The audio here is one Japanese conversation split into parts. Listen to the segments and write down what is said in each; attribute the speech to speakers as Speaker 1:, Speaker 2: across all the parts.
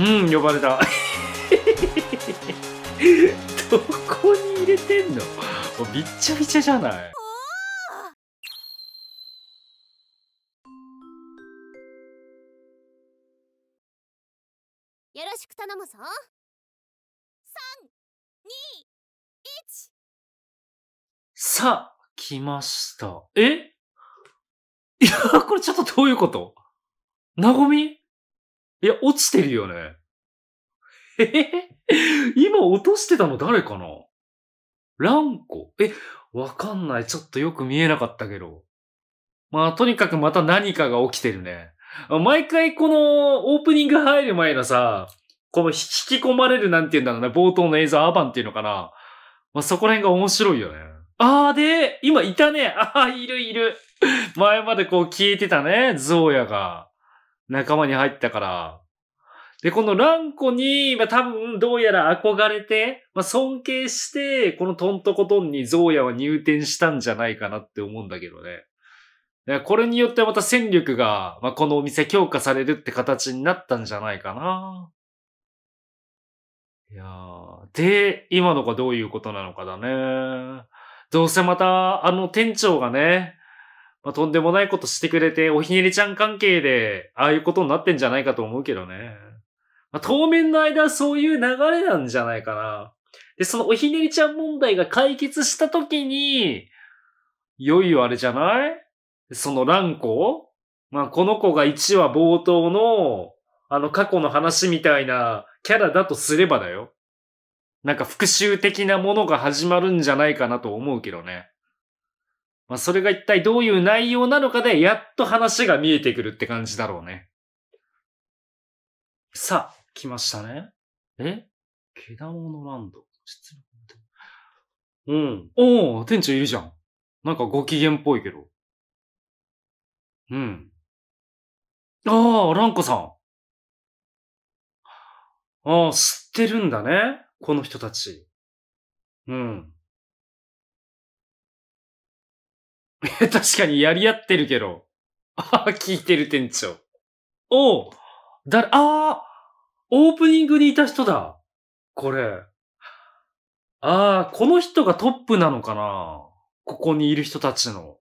Speaker 1: うん呼ばれた どこに入れてんのびっちゃびちゃじゃない
Speaker 2: よろしく頼むぞ321さあ来ましたえ
Speaker 1: いや これちょっとどういうことなごみいや、落ちてるよね。え今落としてたの誰かなランコえ、わかんない。ちょっとよく見えなかったけど。まあ、とにかくまた何かが起きてるね。毎回このオープニング入る前のさ、この引き込まれるなんて言うんだろうね、冒頭の映像アバンっていうのかな。まあ、そこら辺が面白いよね。あーで、今いたね。あー、いるいる。前までこう消えてたね、ゾーヤが。仲間に入ったから。で、このランコに、まあ、多分、どうやら憧れて、まあ、尊敬して、このトントコトンにゾウヤは入店したんじゃないかなって思うんだけどね。これによってまた戦力が、まあ、このお店強化されるって形になったんじゃないかな。いやで、今のがどういうことなのかだね。どうせまた、あの店長がね、まあ、とんでもないことしてくれて、おひねりちゃん関係で、ああいうことになってんじゃないかと思うけどね。まあ、当面の間そういう流れなんじゃないかな。で、そのおひねりちゃん問題が解決した時に、いよいよあれじゃないそのランコまあ、この子が1話冒頭の、あの過去の話みたいなキャラだとすればだよ。なんか復讐的なものが始まるんじゃないかなと思うけどね。まあ、それが一体どういう内容なのかで、やっと話が見えてくるって感じだろうね。さあ、来ましたね。えケダモノランド。うん。おー、店長いるじゃん。なんかご機嫌っぽいけど。
Speaker 2: うん。ああ、ランコさん。ああ、知ってるんだね。この人たち。うん。確かにやり合ってるけど。
Speaker 1: ああ、聞いてる店長。おう、だ、ああ、オープニングにいた人だ。これ。ああ、この人がトップなのかなここにいる人たちの。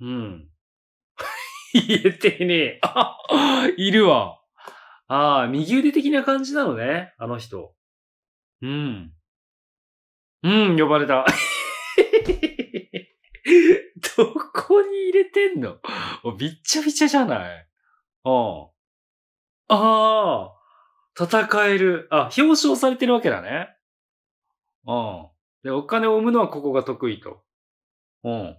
Speaker 1: うん。言えてねえ。あ、いるわ。ああ、右腕的な感じなのね。あの人。うん。うん、呼ばれた。こに入れてんの びっちゃびちゃじゃないうん。ああ、戦える。あ、表彰されてるわけだね。うん。で、お金を生むのはここが得意と。うん。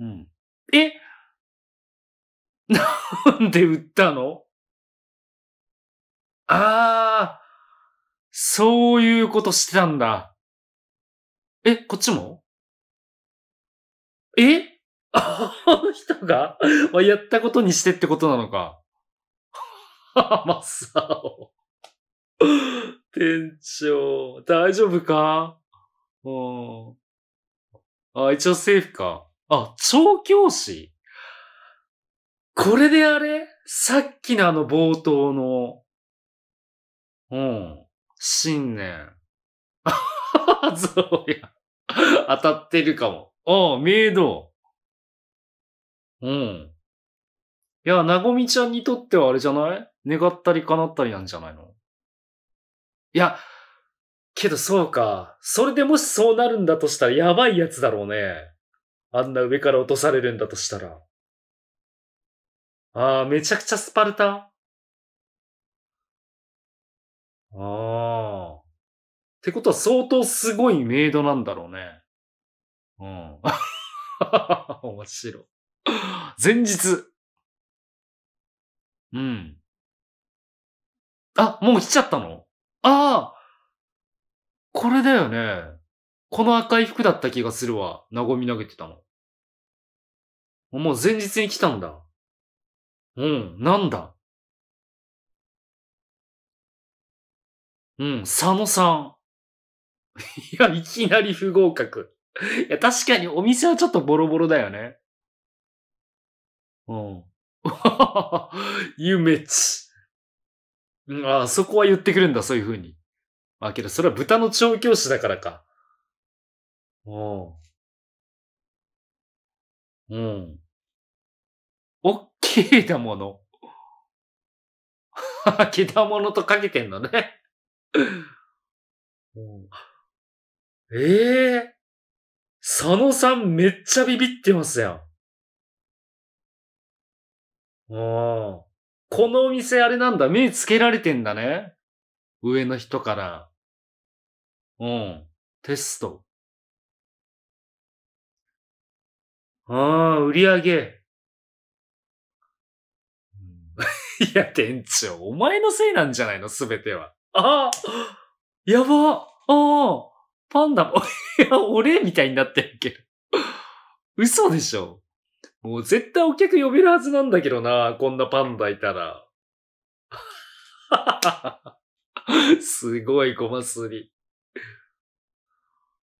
Speaker 1: う
Speaker 2: ん。え なんで売ったのああ、そういうことしてたんだ。え、こっちもえあ
Speaker 1: の人が、まあ、やったことにしてってことなのか。マサオ。店長、大丈夫かうん。あ、一応セーフか。あ、調教師これであれさっきのあの冒頭の、うん、新年。そうや。当たってるかも。ああ、メイド。うん。いや、なごみちゃんにとってはあれじゃない願ったり叶ったりなんじゃないのいや、けどそうか。それでもしそうなるんだとしたらやばいやつだろうね。あんな上から落とされるんだとしたら。ああ、めちゃくちゃスパルタ
Speaker 2: ああ。ってことは相当すごいメイドなんだろうね。うん。面白い。前日。うん。あ、もう来ちゃったのああこれだよね。この赤い服だった気がするわ。なごみ投げてたの。もう前日に来たんだ。うん、なんだ。
Speaker 1: うん、佐野さん。いや、いきなり不合格。いや、確かにお店はちょっとボロボロだよね。うん。夢 o u ああ、そこは言ってくるんだ、そういうふうに。あ、けど、それは豚の調教師だ
Speaker 2: からか。うん。う
Speaker 1: ん。おっきいだもの。はは、けだとかけてんのね。うん、ええー、佐野さんめっちゃビビってますやん。
Speaker 2: このお店あれなんだ。目つけられてんだね。上の人から。うん。テスト。ああ、
Speaker 1: 売り上げ。いや、店長、お前のせいなんじゃないのすべては。ああやばああパンダも、いや、俺みたいになってるけど。嘘でしょもう絶対お客呼べるはずなんだけどな、こんなパンダいたら。すごいごますり。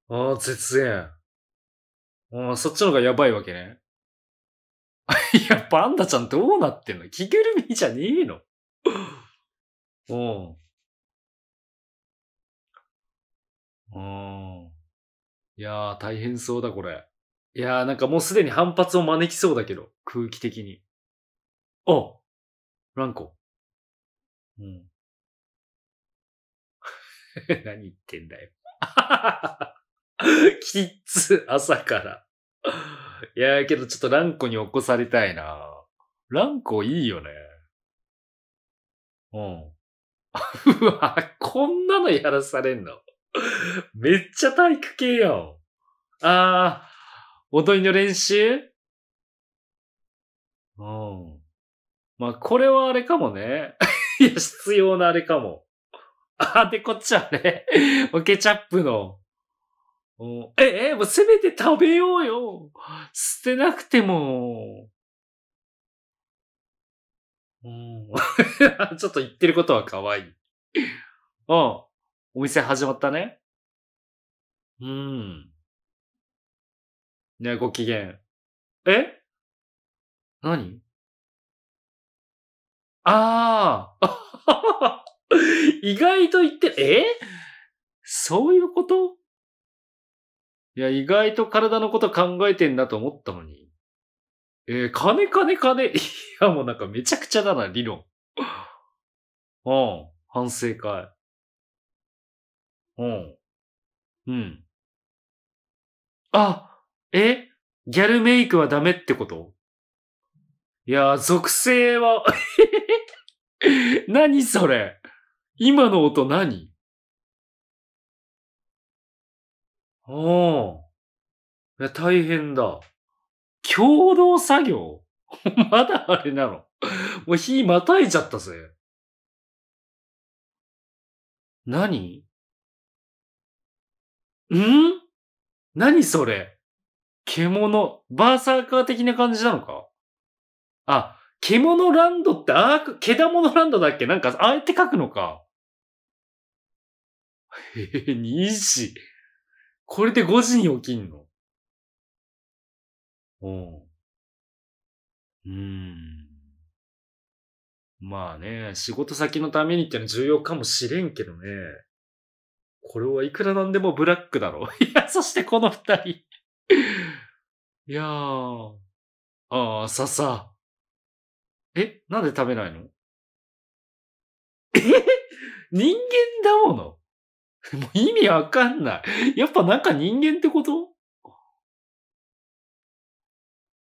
Speaker 1: ああ、絶縁。ああ、そっちの方がやばいわけね。いや、パンダちゃんどうなってんの着ぐるみじゃねえの。うん。うん。いやー、大変そうだ、これ。いやーなんかもうすでに反発を招きそうだけど、空気的に。あフランコ。うん。何言ってんだよ。キッズ、朝から。いやーけどちょっとランコに起こされたいなランコいいよね。うん。うわ、こんなのやらされんのめっちゃ体育系やん。あー、踊りの練習うん。まあ、これはあれかもね。いや、必要なあれかも。あ、で、こっちはね、ケチャップの。え、え、もうせめて食べようよ。捨てなくても。
Speaker 2: うん、ちょっと言ってることは可愛い。うん。お店始まったね。うん。ね、ご機嫌。え何ああ
Speaker 1: 意外と言って、えそういうこといや、意外と体のこと考えてんだと思ったのに。えー、金金金。いや、もうなんかめちゃくちゃだな、理論。うん。反省会。うん。うん。あえギャルメイクはダメってこといやー、属性は 何それ今の音何おー。いや、大変だ。共同作業 まだあれなのもう火またいちゃったぜ。何ん何それ獣、バーサーカー的な感じなのかあ、獣ランドって、あー、けだのランドだっけなんか、あえて書くのか。へへ、2時。
Speaker 2: これで5時に起きんのうん。
Speaker 1: うん。まあね、仕事先のためにってのは重要かもしれんけどね。これはいくらなんでもブラックだろ。いや、そしてこの二人。いやー。ああ、さ。えなんで食べないの
Speaker 2: え人間だもの もう意味わかんない。やっぱなんか人間ってこと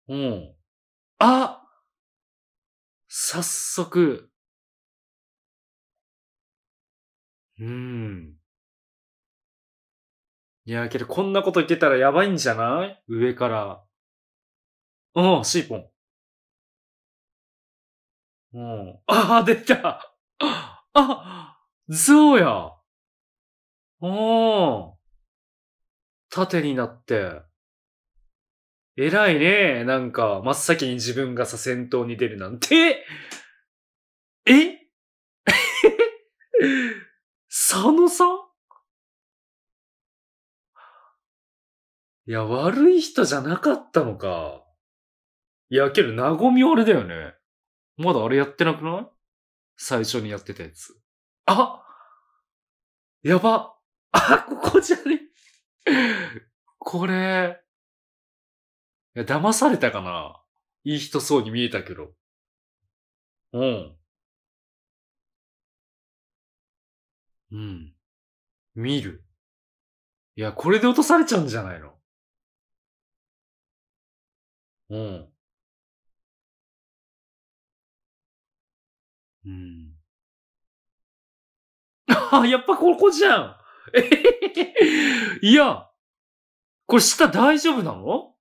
Speaker 2: うん。あ早速。うん。いや、けどこんなこと言ってたらやばいんじゃない上から。うん、シーポン。うん。ああ、出たあゾウやうん。
Speaker 1: 縦になって。偉いね。なんか、真っ先に自分がさ、先頭に出るなんて。え 佐野さん
Speaker 2: いや、悪い人じゃなかったのか。
Speaker 1: いや、けど、なごみあれだよね。まだあれやってなくない最初にやってたやつ。あやばあ、ここじゃねこれ。いや、騙されたか
Speaker 2: ないい人そうに見えたけど。うん。うん。見る。いや、これで落とされちゃうんじゃないのうん。うん。あ、やっぱここじゃん。えへ
Speaker 1: へへ。いや、これ下大丈夫なの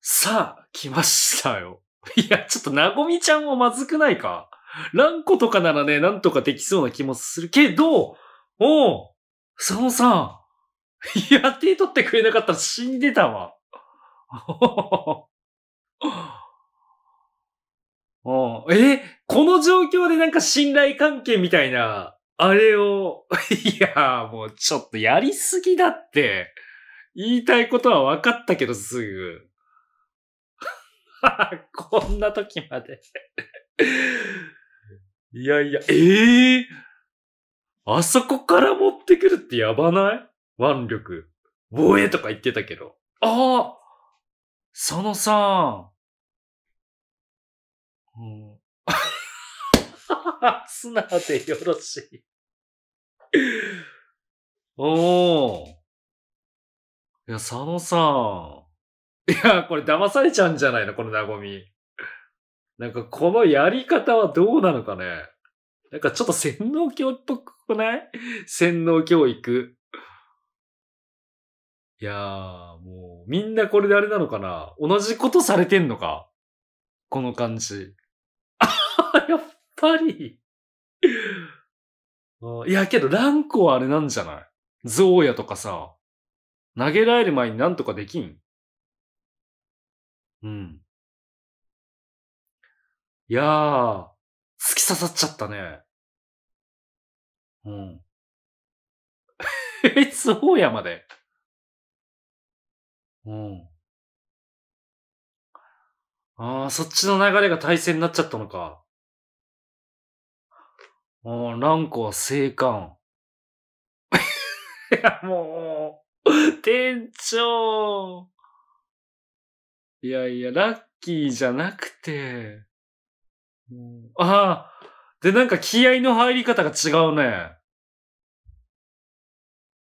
Speaker 1: さあ、来ましたよ。いや、ちょっとなごみちゃんはまずくないか乱子とかならね、なんとかできそうな気もするけど、おう、佐野さん、やって取ってくれなかったら死んでたわ。ああえ、この状況でなんか信頼関係みたいな、あれを、いやもうちょっとやりすぎだって。言いたいことは分かったけど、すぐ。こんな時までいやいや、ええー、あそこから持ってくるってやばない腕力。防衛とか言ってたけど。
Speaker 2: ああそのさ、
Speaker 1: うん、素 直でよろしいおー。いや、佐野さん。いや、これ騙されちゃうんじゃないのこのなごみ。なんかこのやり方はどうなのかねなんかちょっと洗脳教っぽくない洗脳教育。いやー、もう、みんなこれであれなのかな同じことされてんのかこの感じ。あ やっぱりいや、けど、ランコはあれなんじゃないゾウヤとかさ、投げられる前になんとかできん
Speaker 2: うん。いやー、突き刺さっちゃったね。うん。え、ゾウヤまで。うん。ああ、そっちの流れが対戦になっちゃったのか。
Speaker 1: ああ、ランコは生還。いや、もう、店長。いやいや、ラッキーじゃなくて。ああ、で、なんか気合の入り方が違うね。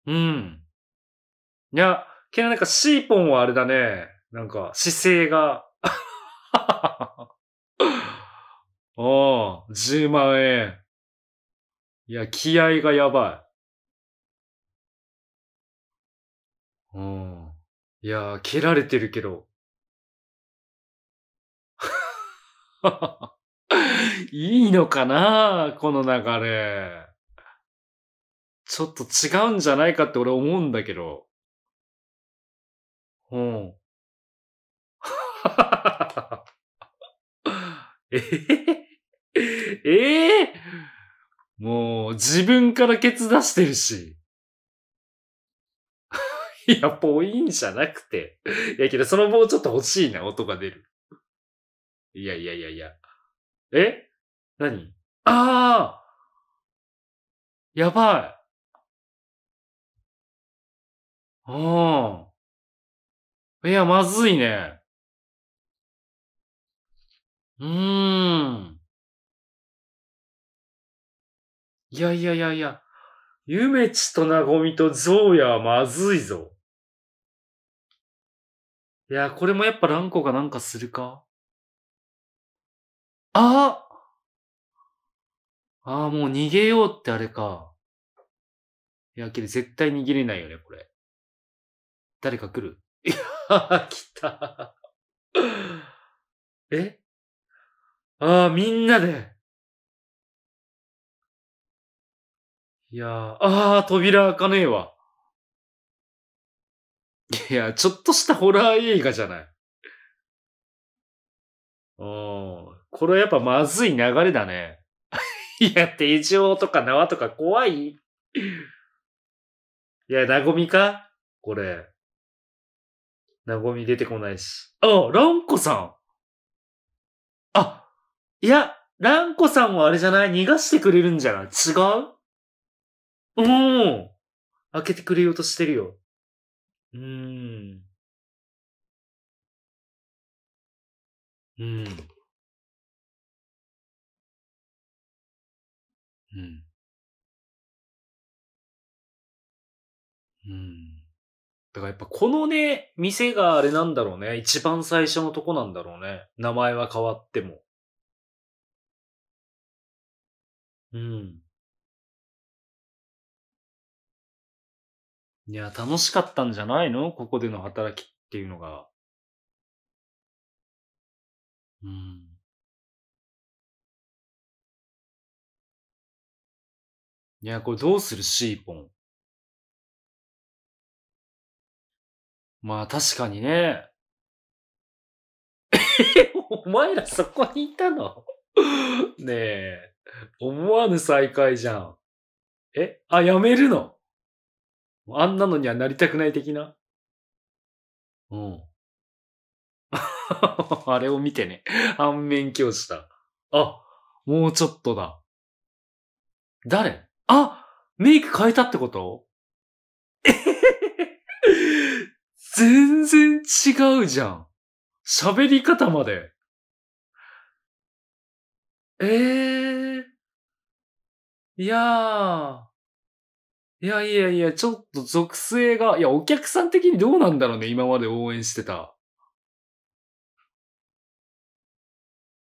Speaker 1: うん。いや、けどなんかシーポンはあれだね。なんか姿勢が。ああ、ん、10万円。いや、気合がやば
Speaker 2: い。うん。いやー、蹴られてるけど。いいのかなこの流れ。ちょっと違うんじゃないかって俺思うんだけど。うん。
Speaker 1: ええええもう、自分からケツ出してるし。いや、ポインじゃなくて。いやけど、その棒ちょっと欲しいな、音が出る。いやいやいやいや。え何
Speaker 2: ああやばい。うん。いや、まずいね。うーん。いやいやいやいや。ゆめちとなごみとゾウヤはまずいぞ。いや、これもやっぱランコがなんかするかあ
Speaker 1: ああ、もう逃げようってあれか。いや、けど絶対逃げれないよね、これ。誰か来るいや、来た。
Speaker 2: えああ、みんなで。いやー、ああ、扉開かねえわ。いや、ちょっとしたホラー映画じゃない。
Speaker 1: うん。これはやっぱまずい流れだね。いや、手錠とか縄とか怖い。いや、なごみかこれ。なごみ出てこないし。
Speaker 2: あ、ランコさん。あ、いや、ランコさんもあれじゃない逃がしてくれるんじゃない違ううん。開けてくれようとしてるよ。うーん。うん。うん。うん。だからやっ
Speaker 1: ぱこのね、店があれなんだろうね。一番最初のとこなんだろうね。名前は変わっても。
Speaker 2: うん。いや、楽しかったんじゃないのここでの働きっていうのが。うん。いや、これどうするシーポン。まあ確かにね。
Speaker 1: お前らそこにいたの ねえ。思わぬ再会じゃん。えあ、やめるのあんなのにはなりたくない的なうん。あれを見てね。反面教師だ。あ、もうちょっとだ。誰あメイク変えたってこと全然違うじゃん。喋り方まで。
Speaker 2: ええー。
Speaker 1: いやー。いやいやいや、ちょっと属性が、いや、お客さん的にどうなんだろうね、今まで応援してた。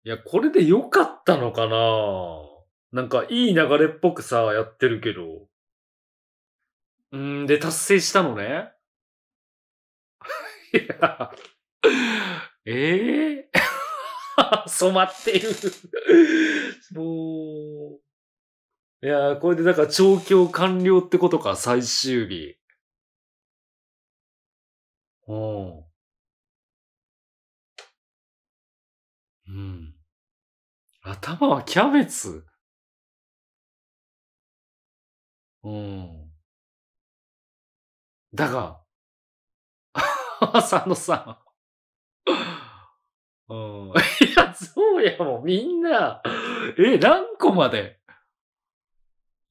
Speaker 1: いや、これで良かったのかななんか、いい流れっぽくさ、やってるけど。うんで、達成したのね。ええー、染まってる。もう。いやこれでだから調教完了ってことか、最終日。
Speaker 2: うん。うん。頭はキャベツ。うん。だが、佐野さん。
Speaker 1: うん。いや、そうやもん。みんな、え、何個まで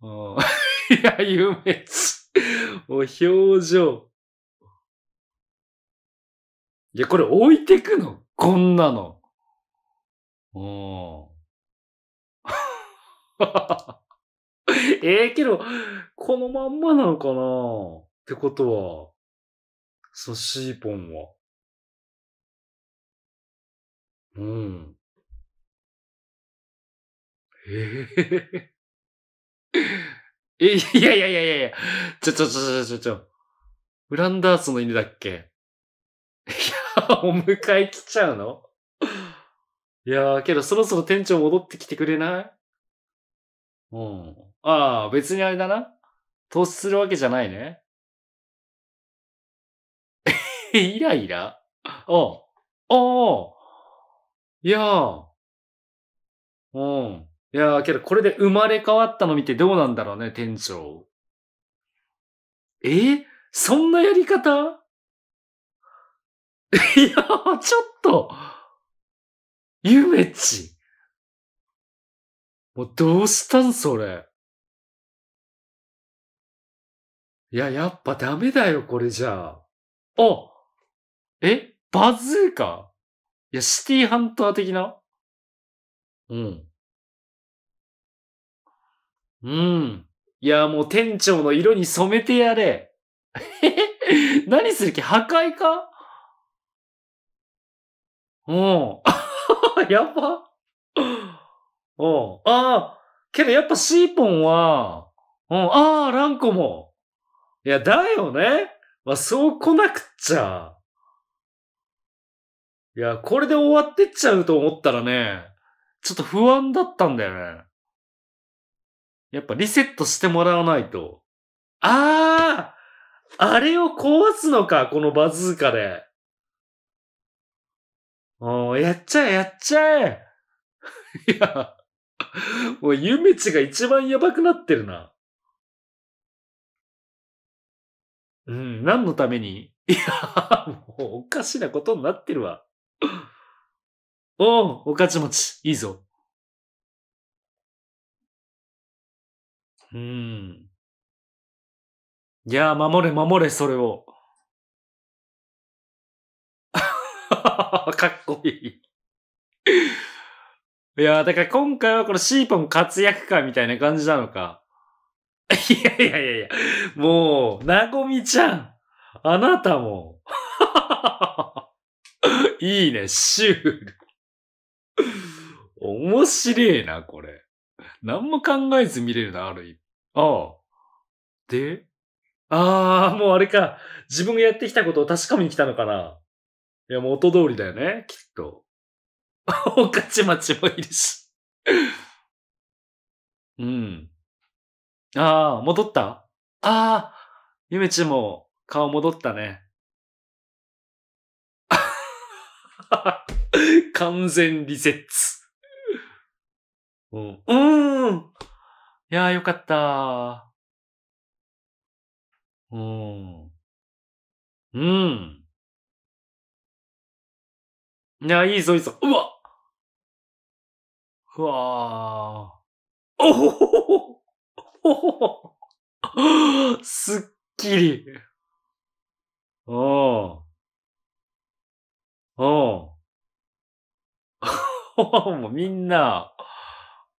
Speaker 1: うん。いや、有名人。表情。いや、これ置いてくのこんなの。うん。ええけど、このまんまなのかな
Speaker 2: ってことは。ソシーポンは。うん。えへへ。
Speaker 1: え、いやいやいやいやいや。ちょちょちょちょちょ。ウランダースの犬だっけいや、お迎え来ちゃうのいやー、けどそろそろ店長戻ってきてくれないうん。ああ、別にあれだな。投資するわけじゃないね。
Speaker 2: え、イライラあ、ん。あ
Speaker 1: あ。いやあ、うん。いやあ、けどこれで生まれ変わったの見てどうなんだろうね、店長。えそんなやり方 いやあ、ちょっ
Speaker 2: と、ゆめち。もうどうしたんそれ。いや、やっぱダメだよ、これじゃあ。あえバズーカいや、シティハンター的なうん。
Speaker 1: うん。いや、もう店長の色に染めてやれ。何する気破壊かうん。やば。うん。ああ、けどやっぱシーポンは、うん、ああ、ランコも。いや、だよね。まあ、そう来なくっちゃ。いや、これで終わってっちゃうと思ったらね、ちょっと不安だったんだよね。やっぱリセットしてもらわないと。あああれを壊すのか、このバズーカで。おやっちゃえ、やっちゃえ。いや、もう、夢めが一番やばくなってるな。うん、何のためにいや、もうおかしなことになってるわ。おお、おかち持ち。いいぞ。
Speaker 2: うん。いや守
Speaker 1: れ、守れ、それを。かっこいいいやだから今回はこのシーポン活躍会みたいな感じなのか。いやいやいやいや、もう、なごみちゃん、あなたも いいね、シュール。面白えな、これ。何も考えず見れるな、ある意味。ああ。でああ、もうあれか。自分がやってきたことを確かめに来たのかな。いや、もう音通りだよね、きっと。おかちまちもいるし。
Speaker 2: うん。ああ、戻ったああ、ゆめち
Speaker 1: も顔戻ったね。完全リセッツ。うん。うーん。いやーよかったう
Speaker 2: ん。うん。いや、いいぞ、いいぞ。うわうわー。おほほほほほすっきり。
Speaker 1: うん。おうん。もうみんな、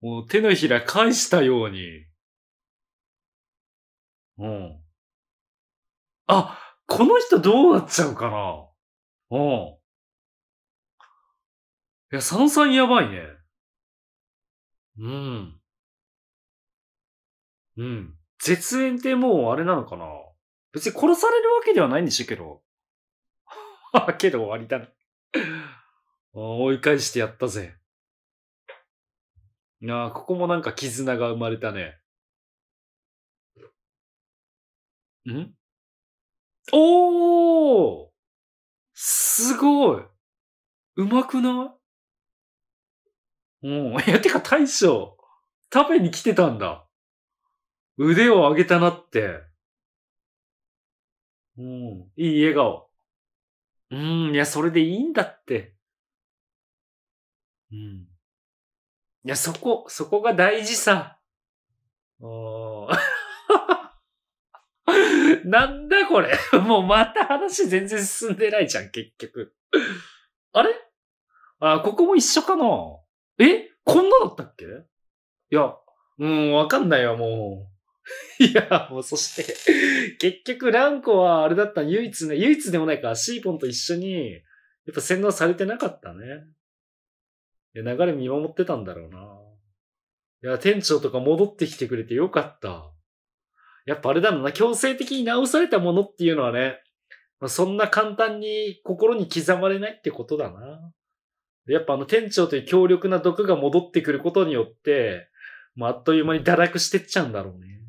Speaker 1: もう手のひら
Speaker 2: 返したように。うん。あ、この人どうなっちゃうかなうん。いや、さんさんやばいね。うん。
Speaker 1: うん。絶縁ってもうあれなのかな別に殺されるわけではないんでしょうけど。けど終わりだな。追い返してやったぜ。いやここもなんか
Speaker 2: 絆が生まれたね。んおーすごい
Speaker 1: うまくないうん。いや、てか大将、食べに来てたんだ。腕を上げたなって。うん。いい笑顔。うん、いや、それでいいんだって。うん。いや、そこ、そこが大事さ。お なんだこれ。もうまた話全然進んでないじゃん、結局。あれあ、ここも一緒かなえこんなだったっけいや、うん、わかんないわ、もう。いや、もうそして、結局ランコはあれだった唯一ね、唯一でもないか、シーポンと一緒に、やっぱ洗脳されてなかったね。いや、流れ見守ってたんだろうな。いや、店長とか戻ってきてくれてよかった。やっぱあれだろうな、強制的に直されたものっていうのはね、まあ、そんな簡単に心に刻まれないってことだな。やっぱあの店長という強力な毒が戻ってくることによって、まあ、あっという間に堕落してっちゃうんだろうね。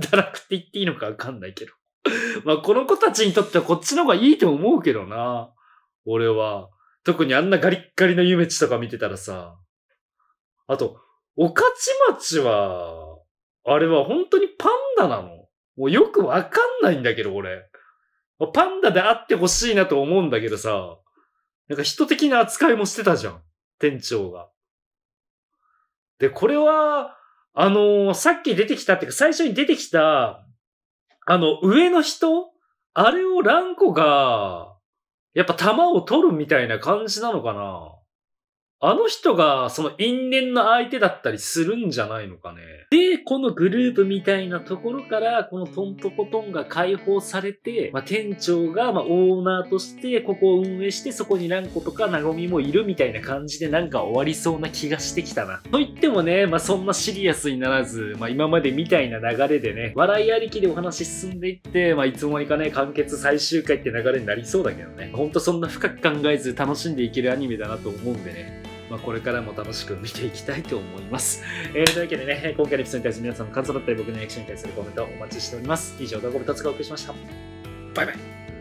Speaker 1: 堕くって言っていいのかわかんないけど。まあ、この子たちにとってはこっちの方がいいと思うけどな。俺は。特にあんなガリッガリの夢地とか見てたらさ。あと、御徒町は、あれは本当にパンダなのもうよくわかんないんだけど、俺。パンダであってほしいなと思うんだけどさ。なんか人的な扱いもしてたじゃん。店長が。で、これは、あのー、さっき出てきたっていうか、最初に出てきた、あの、上の人あれをランコが、やっぱ弾を取るみたいな感じなのかなあの人がその因縁の相手だったりするんじゃないのかね。で、このグループみたいなところから、このトントコトンが解放されて、まあ、店長がまオーナーとしてここを運営して、そこに何個とかなごみもいるみたいな感じでなんか終わりそうな気がしてきたな。と言ってもね、まあ、そんなシリアスにならず、まあ、今までみたいな流れでね、笑いありきでお話進んでいって、まあ、いつもにかね、完結最終回って流れになりそうだけどね。ほんとそんな深く考えず楽しんでいけるアニメだなと思うんでね。まあ、これからも楽しく見ていきたいと思います。えー、というわけでね、今回のエピソードに対する皆さんの感想だったり、僕の役所に対するコメントをお待ちしております。以上、ドコ画部達がお送りしました。バイバイ。